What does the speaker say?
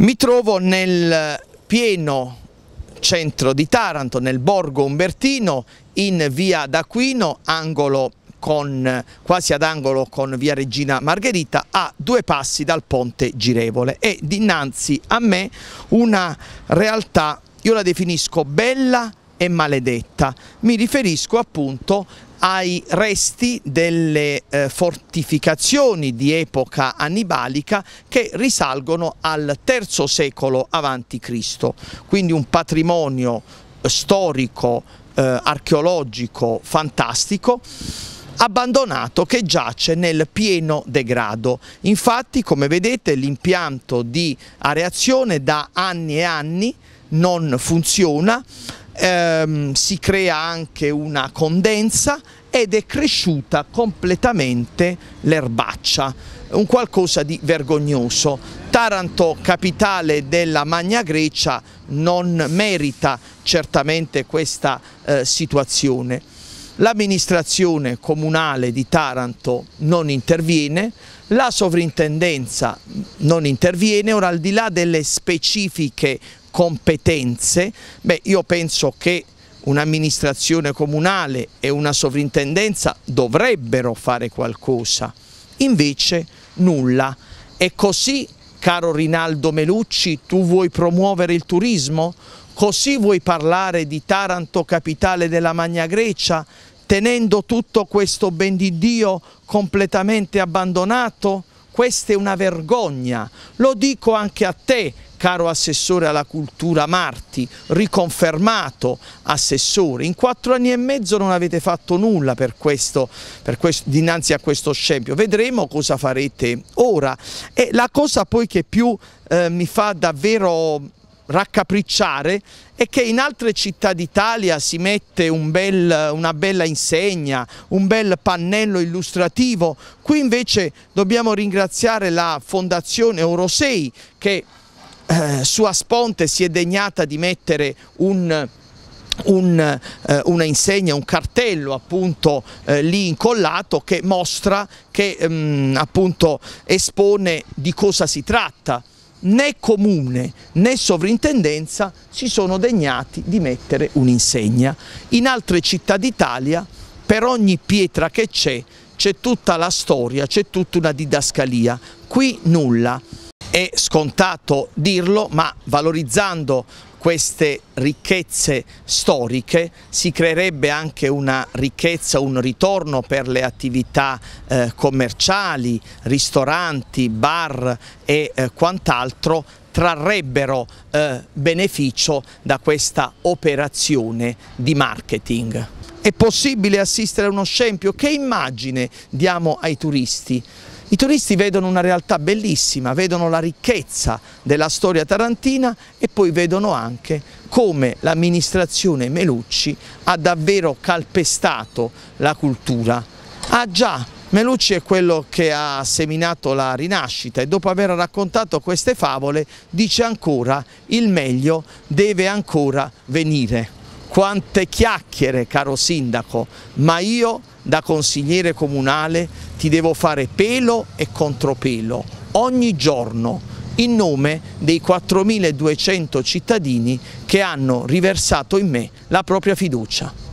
Mi trovo nel pieno centro di Taranto, nel borgo Umbertino, in via d'Aquino, angolo con, quasi ad angolo con via Regina Margherita, a due passi dal ponte girevole e dinanzi a me una realtà, io la definisco bella e maledetta, mi riferisco appunto ai resti delle eh, fortificazioni di epoca annibalica che risalgono al III secolo a.C., quindi un patrimonio eh, storico, eh, archeologico fantastico abbandonato che giace nel pieno degrado. Infatti, come vedete, l'impianto di areazione da anni e anni non funziona, ehm, si crea anche una condensa ed è cresciuta completamente l'erbaccia, un qualcosa di vergognoso. Taranto, capitale della Magna Grecia, non merita certamente questa eh, situazione. L'amministrazione comunale di Taranto non interviene, la sovrintendenza non interviene, ora al di là delle specifiche competenze, beh, io penso che un'amministrazione comunale e una sovrintendenza dovrebbero fare qualcosa, invece nulla. E così, caro Rinaldo Melucci, tu vuoi promuovere il turismo? Così vuoi parlare di Taranto capitale della Magna Grecia, tenendo tutto questo ben di Dio completamente abbandonato? Questa è una vergogna, lo dico anche a te, caro assessore alla cultura Marti, riconfermato assessore. In quattro anni e mezzo non avete fatto nulla per questo, per questo, dinanzi a questo scempio. Vedremo cosa farete ora. E la cosa poi che più eh, mi fa davvero raccapricciare è che in altre città d'Italia si mette un bel, una bella insegna, un bel pannello illustrativo, qui invece dobbiamo ringraziare la Fondazione Eurosei che eh, su Asponte si è degnata di mettere un un, eh, una insegna, un cartello appunto eh, lì incollato che mostra, che ehm, appunto espone di cosa si tratta né comune né sovrintendenza si sono degnati di mettere un'insegna. In altre città d'Italia per ogni pietra che c'è c'è tutta la storia, c'è tutta una didascalia, qui nulla. È scontato dirlo, ma valorizzando queste ricchezze storiche, si creerebbe anche una ricchezza, un ritorno per le attività eh, commerciali, ristoranti, bar e eh, quant'altro trarrebbero eh, beneficio da questa operazione di marketing. È possibile assistere a uno scempio? Che immagine diamo ai turisti? I turisti vedono una realtà bellissima, vedono la ricchezza della storia tarantina e poi vedono anche come l'amministrazione Melucci ha davvero calpestato la cultura. Ah già, Melucci è quello che ha seminato la rinascita e dopo aver raccontato queste favole dice ancora il meglio deve ancora venire quante chiacchiere caro sindaco, ma io da consigliere comunale ti devo fare pelo e contropelo ogni giorno in nome dei 4.200 cittadini che hanno riversato in me la propria fiducia.